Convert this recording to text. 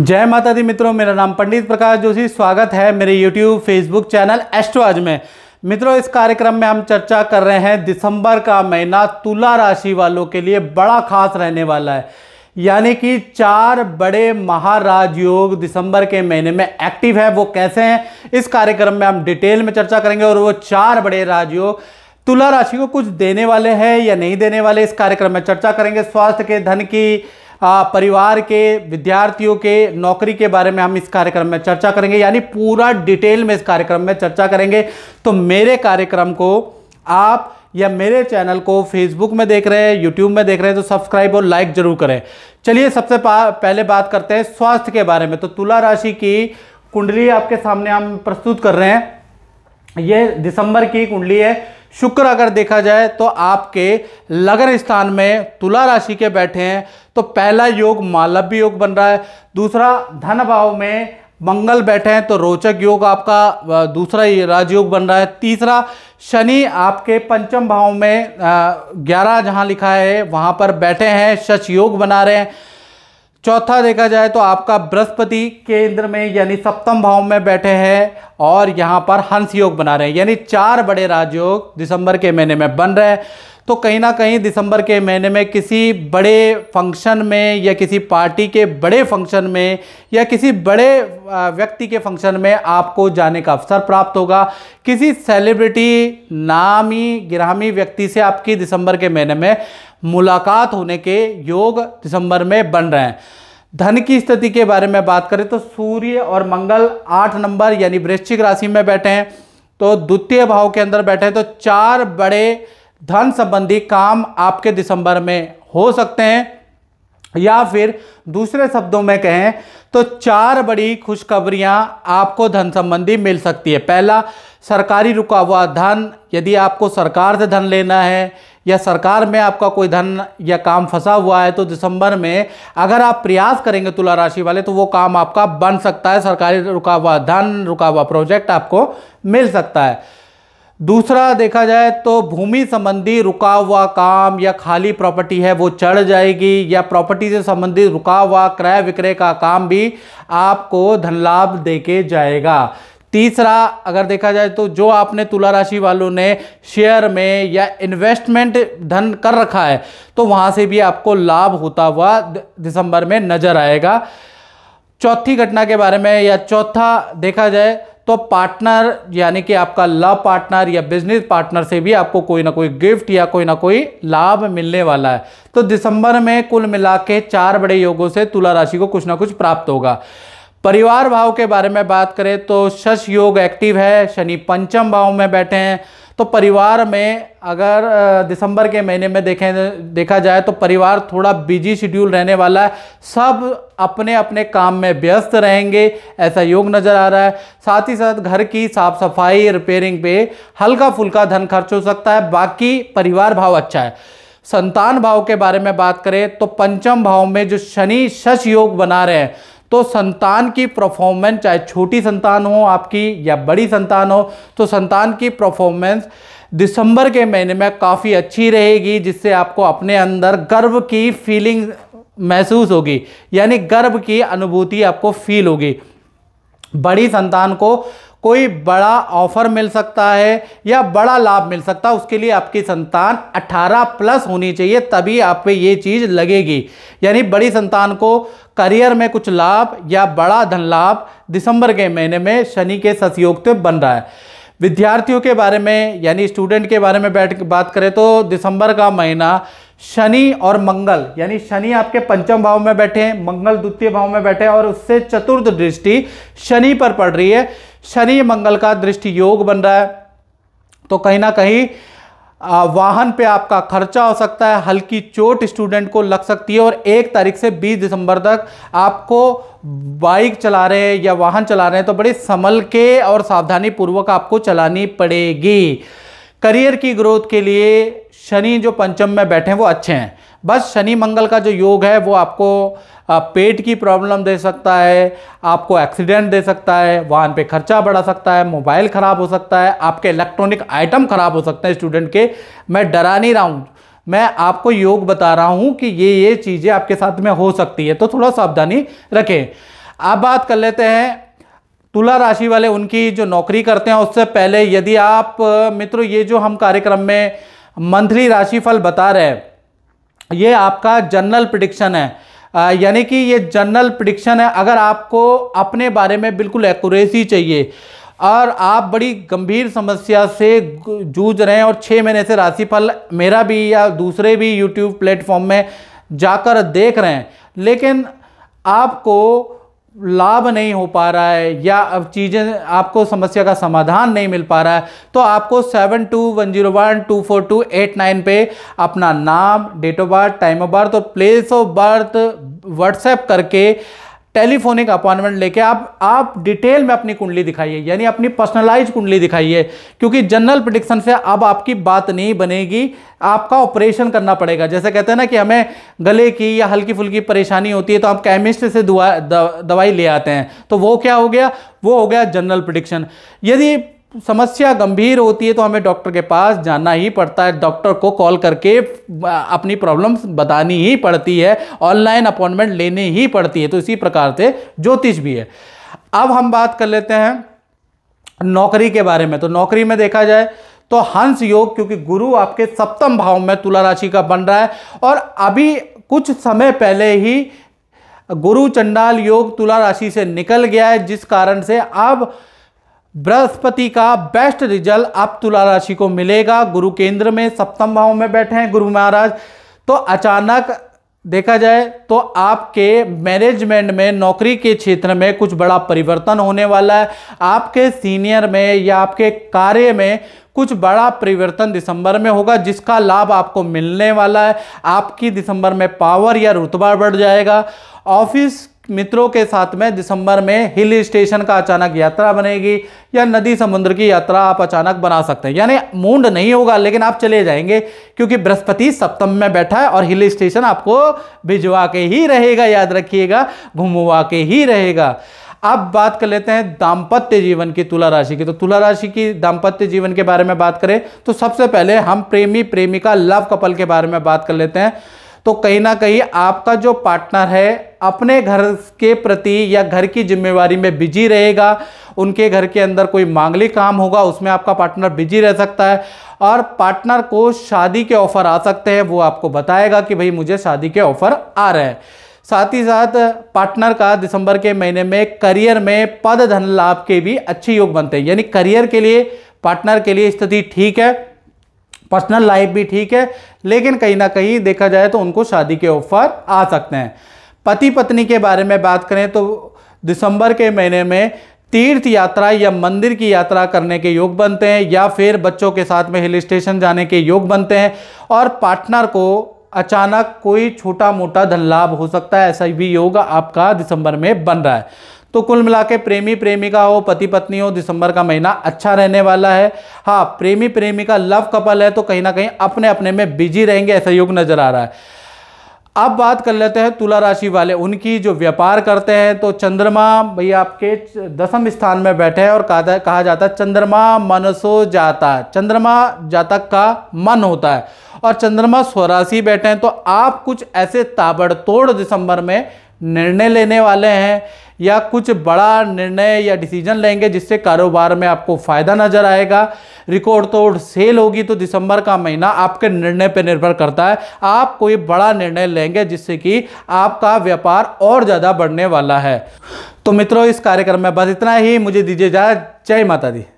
जय माता दी मित्रों मेरा नाम पंडित प्रकाश जोशी स्वागत है मेरे YouTube फेसबुक चैनल एस्ट्रोज में मित्रों इस कार्यक्रम में हम चर्चा कर रहे हैं दिसंबर का महीना तुला राशि वालों के लिए बड़ा खास रहने वाला है यानी कि चार बड़े महाराज योग दिसंबर के महीने में एक्टिव है वो कैसे हैं इस कार्यक्रम में हम डिटेल में चर्चा करेंगे और वो चार बड़े राजयोग तुला राशि को कुछ देने वाले हैं या नहीं देने वाले इस कार्यक्रम में चर्चा करेंगे स्वास्थ्य के धन की परिवार के विद्यार्थियों के नौकरी के बारे में हम इस कार्यक्रम में चर्चा करेंगे यानी पूरा डिटेल में इस कार्यक्रम में चर्चा करेंगे तो मेरे कार्यक्रम को आप या मेरे चैनल को फेसबुक में देख रहे हैं यूट्यूब में देख रहे हैं तो सब्सक्राइब और लाइक जरूर करें चलिए सबसे पहले बात करते हैं स्वास्थ्य के बारे में तो तुला राशि की कुंडली आपके सामने हम प्रस्तुत कर रहे हैं ये दिसंबर की कुंडली है शुक्र अगर देखा जाए तो आपके लगन स्थान में तुला राशि के बैठे हैं तो पहला योग मालव्य योग बन रहा है दूसरा धन भाव में मंगल बैठे हैं तो रोचक योग आपका दूसरा राजयोग बन रहा है तीसरा शनि आपके पंचम भाव में ग्यारह जहां लिखा है वहां पर बैठे हैं शच योग बना रहे हैं चौथा देखा जाए तो आपका बृहस्पति केंद्र में यानी सप्तम भाव में बैठे हैं और यहाँ पर हंस योग बना रहे हैं यानी चार बड़े राजयोग दिसंबर के महीने में बन रहे हैं तो कहीं ना कहीं दिसंबर के महीने में किसी बड़े फंक्शन में या किसी पार्टी के बड़े फंक्शन में या किसी बड़े व्यक्ति के फंक्शन में आपको जाने का अवसर प्राप्त होगा किसी सेलिब्रिटी नामी ग्रामी व्यक्ति से आपकी दिसंबर के महीने में मुलाकात होने के योग दिसंबर में बन रहे हैं धन की स्थिति के बारे में बात करें तो सूर्य और मंगल आठ नंबर यानी वृश्चिक राशि में बैठे हैं तो द्वितीय भाव के अंदर बैठे हैं तो चार बड़े धन संबंधी काम आपके दिसंबर में हो सकते हैं या फिर दूसरे शब्दों में कहें तो चार बड़ी खुशखबरियां आपको धन संबंधी मिल सकती है पहला सरकारी रुका हुआ धन यदि आपको सरकार से धन लेना है या सरकार में आपका कोई धन या काम फंसा हुआ है तो दिसंबर में अगर आप प्रयास करेंगे तुला राशि वाले तो वो काम आपका बन सकता है सरकारी रुका हुआ धन रुका हुआ प्रोजेक्ट आपको मिल सकता है दूसरा देखा जाए तो भूमि संबंधी रुका हुआ काम या खाली प्रॉपर्टी है वो चढ़ जाएगी या प्रॉपर्टी से संबंधित रुका हुआ क्रय विक्रय का काम भी आपको धन लाभ दे के जाएगा तीसरा अगर देखा जाए तो जो आपने तुला राशि वालों ने शेयर में या इन्वेस्टमेंट धन कर रखा है तो वहाँ से भी आपको लाभ होता हुआ दिसंबर में नजर आएगा चौथी घटना के बारे में या चौथा देखा जाए तो पार्टनर यानी कि आपका लव पार्टनर या बिजनेस पार्टनर से भी आपको कोई ना कोई गिफ्ट या कोई ना कोई लाभ मिलने वाला है तो दिसंबर में कुल मिला के चार बड़े योगों से तुला राशि को कुछ ना कुछ प्राप्त होगा परिवार भाव के बारे में बात करें तो शश योग एक्टिव है शनि पंचम भाव में बैठे हैं तो परिवार में अगर दिसंबर के महीने में देखें देखा जाए तो परिवार थोड़ा बिजी शेड्यूल रहने वाला है सब अपने अपने काम में व्यस्त रहेंगे ऐसा योग नज़र आ रहा है साथ ही साथ घर की साफ सफाई रिपेयरिंग पे हल्का फुल्का धन खर्च हो सकता है बाकी परिवार भाव अच्छा है संतान भाव के बारे में बात करें तो पंचम भाव में जो शनि शश योग बना रहे हैं तो संतान की परफॉर्मेंस चाहे छोटी संतान हो आपकी या बड़ी संतान हो तो संतान की परफॉर्मेंस दिसंबर के महीने में काफ़ी अच्छी रहेगी जिससे आपको अपने अंदर गर्व की फीलिंग महसूस होगी यानी गर्व की अनुभूति आपको फील होगी बड़ी संतान को कोई बड़ा ऑफर मिल सकता है या बड़ा लाभ मिल सकता है उसके लिए आपकी संतान 18 प्लस होनी चाहिए तभी आप पे ये चीज़ लगेगी यानी बड़ी संतान को करियर में कुछ लाभ या बड़ा धन लाभ दिसंबर के महीने में शनि के सतयोग बन रहा है विद्यार्थियों के बारे में यानी स्टूडेंट के बारे में बैठ बात करें तो दिसंबर का महीना शनि और मंगल यानी शनि आपके पंचम भाव में बैठे हैं मंगल द्वितीय भाव में बैठे हैं और उससे चतुर्थ दृष्टि शनि पर पड़ रही है शनि मंगल का दृष्टि योग बन रहा है तो कहीं ना कहीं वाहन पे आपका खर्चा हो सकता है हल्की चोट स्टूडेंट को लग सकती है और एक तारीख से 20 दिसंबर तक आपको बाइक चला रहे हैं या वाहन चला रहे हैं तो बड़े संभल के और सावधानी पूर्वक आपको चलानी पड़ेगी करियर की ग्रोथ के लिए शनि जो पंचम में बैठे हैं वो अच्छे हैं बस शनि मंगल का जो योग है वो आपको पेट की प्रॉब्लम दे सकता है आपको एक्सीडेंट दे सकता है वाहन पे खर्चा बढ़ा सकता है मोबाइल ख़राब हो सकता है आपके इलेक्ट्रॉनिक आइटम ख़राब हो सकते हैं स्टूडेंट के मैं डरा नहीं रहा हूँ मैं आपको योग बता रहा हूँ कि ये ये चीज़ें आपके साथ में हो सकती है तो थोड़ा सावधानी रखें आप बात कर लेते हैं तुला राशि वाले उनकी जो नौकरी करते हैं उससे पहले यदि आप मित्रों ये जो हम कार्यक्रम में मंथली राशिफल बता रहे हैं ये आपका जनरल प्रिडिक्शन है यानी कि ये जनरल प्रिडिक्शन है अगर आपको अपने बारे में बिल्कुल एक्यूरेसी चाहिए और आप बड़ी गंभीर समस्या से जूझ रहे हैं और छः महीने से राशिफल मेरा भी या दूसरे भी यूट्यूब प्लेटफॉर्म में जाकर देख रहे हैं लेकिन आपको लाभ नहीं हो पा रहा है या अब चीज़ें आपको समस्या का समाधान नहीं मिल पा रहा है तो आपको seven two one zero one two four two eight nine पर अपना नाम date of birth time of birth और प्लेस ऑफ बर्थ व्हाट्सएप करके टेलीफोनिक अपॉइंटमेंट लेके आप आप डिटेल में अपनी कुंडली दिखाइए यानी अपनी पर्सनलाइज कुंडली दिखाइए क्योंकि जनरल प्रडिक्शन से अब आपकी बात नहीं बनेगी आपका ऑपरेशन करना पड़ेगा जैसे कहते हैं ना कि हमें गले की या हल्की फुल्की परेशानी होती है तो आप केमिस्ट से दवा दवाई ले आते हैं तो वो क्या हो गया वो हो गया जनरल प्रडिक्शन यदि समस्या गंभीर होती है तो हमें डॉक्टर के पास जाना ही पड़ता है डॉक्टर को कॉल करके अपनी प्रॉब्लम्स बतानी ही पड़ती है ऑनलाइन अपॉइंटमेंट लेनी ही पड़ती है तो इसी प्रकार से ज्योतिष भी है अब हम बात कर लेते हैं नौकरी के बारे में तो नौकरी में देखा जाए तो हंस योग क्योंकि गुरु आपके सप्तम भाव में तुला राशि का बन रहा है और अभी कुछ समय पहले ही गुरु चंडाल योग तुला राशि से निकल गया है जिस कारण से अब बृहस्पति का बेस्ट रिजल्ट अब तुला राशि को मिलेगा गुरु केंद्र में सप्तम भाव में बैठे हैं गुरु महाराज तो अचानक देखा जाए तो आपके मैनेजमेंट में नौकरी के क्षेत्र में कुछ बड़ा परिवर्तन होने वाला है आपके सीनियर में या आपके कार्य में कुछ बड़ा परिवर्तन दिसंबर में होगा जिसका लाभ आपको मिलने वाला है आपकी दिसंबर में पावर या रुतबा बढ़ जाएगा ऑफिस मित्रों के साथ में दिसंबर में हिल स्टेशन का अचानक यात्रा बनेगी या नदी समुद्र की यात्रा आप अचानक बना सकते हैं यानी मूंड नहीं होगा लेकिन आप चले जाएंगे क्योंकि बृहस्पति सप्तम में बैठा है और हिल स्टेशन आपको भिजवा के ही रहेगा याद रखिएगा घुमवा के ही रहेगा अब बात कर लेते हैं दाम्पत्य जीवन की तुला राशि की तो तुला राशि की दाम्पत्य जीवन के बारे में बात करें तो सबसे पहले हम प्रेमी प्रेमिका लव कपल के बारे में बात कर लेते हैं तो कहीं ना कहीं आपका जो पार्टनर है अपने घर के प्रति या घर की जिम्मेवारी में बिजी रहेगा उनके घर के अंदर कोई मांगलिक काम होगा उसमें आपका पार्टनर बिजी रह सकता है और पार्टनर को शादी के ऑफ़र आ सकते हैं वो आपको बताएगा कि भाई मुझे शादी के ऑफ़र आ रहे हैं साथ ही साथ पार्टनर का दिसंबर के महीने में करियर में पद धन लाभ के भी अच्छे योग बनते हैं यानी करियर के लिए पार्टनर के लिए स्थिति ठीक है पर्सनल लाइफ भी ठीक है लेकिन कहीं ना कहीं देखा जाए तो उनको शादी के ऑफर आ सकते हैं पति पत्नी के बारे में बात करें तो दिसंबर के महीने में तीर्थ यात्रा या मंदिर की यात्रा करने के योग बनते हैं या फिर बच्चों के साथ में हिल स्टेशन जाने के योग बनते हैं और पार्टनर को अचानक कोई छोटा मोटा धन लाभ हो सकता है ऐसा भी योग आपका दिसंबर में बन रहा है तो कुल मिला के प्रेमी प्रेमिका हो पति पत्नी हो दिसंबर का महीना अच्छा रहने वाला है हाँ प्रेमी प्रेमिका लव कपल है तो कहीं ना कहीं अपने अपने में बिजी रहेंगे ऐसा योग नजर आ रहा है अब बात कर लेते हैं तुला राशि वाले उनकी जो व्यापार करते हैं तो चंद्रमा भैया आपके दसम स्थान में बैठे हैं और कहा जाता है चंद्रमा मनसो जाता चंद्रमा जातक का मन होता है और चंद्रमा स्वराशि बैठे हैं तो आप कुछ ऐसे ताबड़तोड़ दिसंबर में निर्णय लेने वाले हैं या कुछ बड़ा निर्णय या डिसीजन लेंगे जिससे कारोबार में आपको फ़ायदा नज़र आएगा रिकॉर्ड तोड़ सेल होगी तो दिसंबर का महीना आपके निर्णय पर निर्भर करता है आप कोई बड़ा निर्णय लेंगे जिससे कि आपका व्यापार और ज़्यादा बढ़ने वाला है तो मित्रों इस कार्यक्रम में बस इतना ही मुझे दीजिए जाए जय माता दी